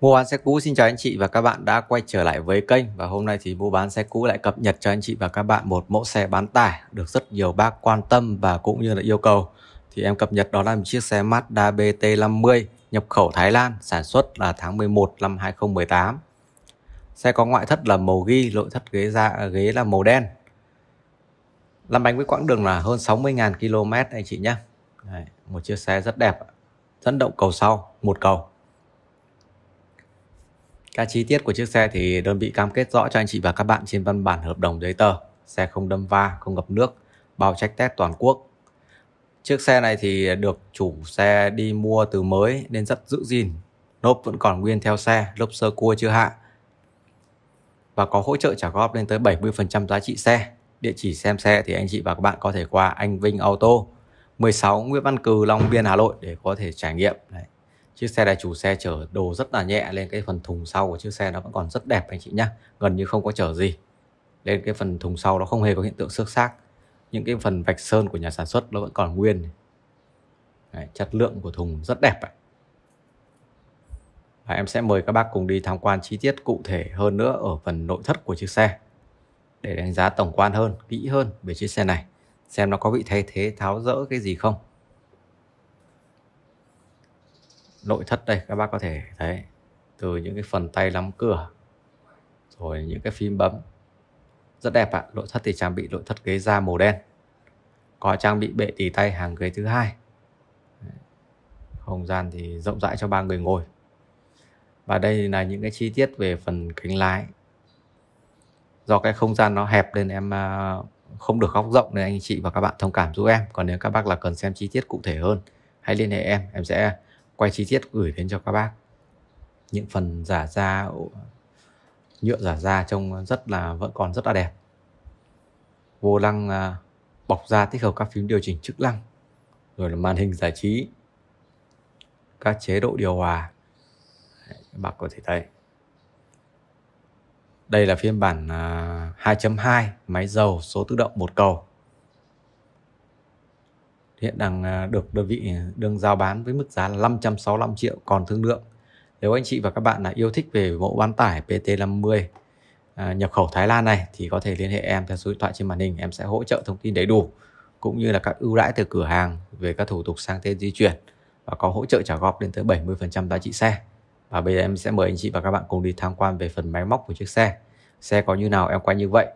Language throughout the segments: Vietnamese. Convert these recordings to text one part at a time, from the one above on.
Mua bán xe cũ xin chào anh chị và các bạn đã quay trở lại với kênh và hôm nay thì mua bán xe cũ lại cập nhật cho anh chị và các bạn một mẫu xe bán tải được rất nhiều bác quan tâm và cũng như là yêu cầu. Thì em cập nhật đó là một chiếc xe Mazda BT50 nhập khẩu Thái Lan sản xuất là tháng 11 năm 2018. Xe có ngoại thất là màu ghi, nội thất ghế da ghế là màu đen. Làm bánh với quãng đường là hơn 60.000 km anh chị nhé. Một chiếc xe rất đẹp, dẫn động cầu sau, một cầu. Các chi tiết của chiếc xe thì đơn vị cam kết rõ cho anh chị và các bạn trên văn bản hợp đồng giấy tờ. Xe không đâm va, không ngập nước, bao trách test toàn quốc. Chiếc xe này thì được chủ xe đi mua từ mới nên rất giữ gìn. Nốp vẫn còn nguyên theo xe, lốp sơ cua chưa hạ. Và có hỗ trợ trả góp lên tới 70% giá trị xe. Địa chỉ xem xe thì anh chị và các bạn có thể qua Anh Vinh Auto 16 Nguyễn Văn Cừ, Long Biên, Hà Nội để có thể trải nghiệm. Đấy chiếc xe này chủ xe chở đồ rất là nhẹ lên cái phần thùng sau của chiếc xe nó vẫn còn rất đẹp anh chị nhá gần như không có chở gì lên cái phần thùng sau nó không hề có hiện tượng xước xác những cái phần vạch sơn của nhà sản xuất nó vẫn còn nguyên Đấy, chất lượng của thùng rất đẹp ạ và em sẽ mời các bác cùng đi tham quan chi tiết cụ thể hơn nữa ở phần nội thất của chiếc xe để đánh giá tổng quan hơn, kỹ hơn về chiếc xe này, xem nó có bị thay thế tháo rỡ cái gì không. nội thất đây các bác có thể thấy từ những cái phần tay lắm cửa rồi những cái phím bấm rất đẹp ạ nội thất thì trang bị nội thất ghế da màu đen có trang bị bệ tỳ tay hàng ghế thứ hai không gian thì rộng rãi cho ba người ngồi và đây là những cái chi tiết về phần kính lái do cái không gian nó hẹp nên em à, không được góc rộng nên anh chị và các bạn thông cảm giúp em còn nếu các bác là cần xem chi tiết cụ thể hơn hãy liên hệ em em sẽ quay chi tiết gửi đến cho các bác những phần giả da nhựa giả da trông rất là vẫn còn rất là đẹp vô lăng à, bọc da tích hợp các phím điều chỉnh chức năng rồi là màn hình giải trí các chế độ điều hòa các bác có thể thấy đây là phiên bản 2.2 à, máy dầu số tự động một cầu hiện đang à, được đơn vị à, đang giao bán với mức giá là 565 triệu còn thương lượng. Nếu anh chị và các bạn là yêu thích về mẫu bán tải PT50 à, nhập khẩu Thái Lan này thì có thể liên hệ em theo số điện thoại trên màn hình, em sẽ hỗ trợ thông tin đầy đủ cũng như là các ưu đãi từ cửa hàng về các thủ tục sang tên di chuyển và có hỗ trợ trả góp lên tới 70% giá trị xe. Và bây giờ em sẽ mời anh chị và các bạn cùng đi tham quan về phần máy móc của chiếc xe. Xe có như nào em quay như vậy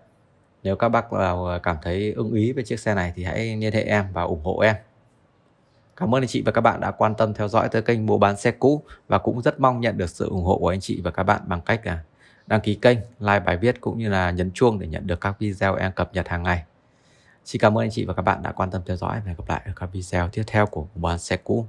nếu các bác nào ờ, cảm thấy ưng ý với chiếc xe này thì hãy liên hệ em và ủng hộ em. Cảm ơn anh chị và các bạn đã quan tâm theo dõi tới kênh Mua bán xe cũ và cũng rất mong nhận được sự ủng hộ của anh chị và các bạn bằng cách là đăng ký kênh, like bài viết cũng như là nhấn chuông để nhận được các video em cập nhật hàng ngày. Xin cảm ơn anh chị và các bạn đã quan tâm theo dõi và hẹn gặp lại ở các video tiếp theo của Mua bán xe cũ.